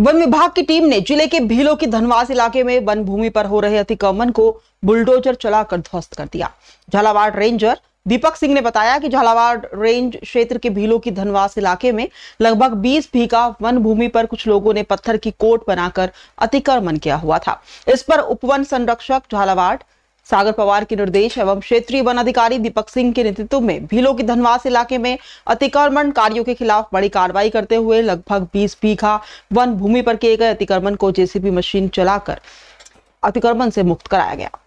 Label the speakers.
Speaker 1: one विभाग की team ने जिले के भीलो की धनवास इलाके में वन भूमि पर हो रहे अतिक्रमण को बुलडोजर चलाकर ध्वस्त कर दिया झालावाड़ रेंजर दीपक सिंह ने बताया कि झालावाड़ रेंज क्षेत्र के भीलो की धनवास इलाके में लगभग 20 भीगा वन भूमि पर कुछ लोगों ने पत्थर की कोट बनाकर अतिक्रमण किया हुआ था इस पर उपवन संरक्षक झालावाड़ सागर पवार के निर्देश एवं क्षेत्रीय वन अधिकारी दीपक सिंह के नेतृत्व में भीलो के धनवास इलाके में अतिक्रमण कार्यों के खिलाफ बड़ी कार्रवाई करते हुए लगभग 20 बीघा वन भूमि पर किए गए अतिक्रमण को जेसीबी मशीन चलाकर अतिक्रमण से मुक्त कराया गया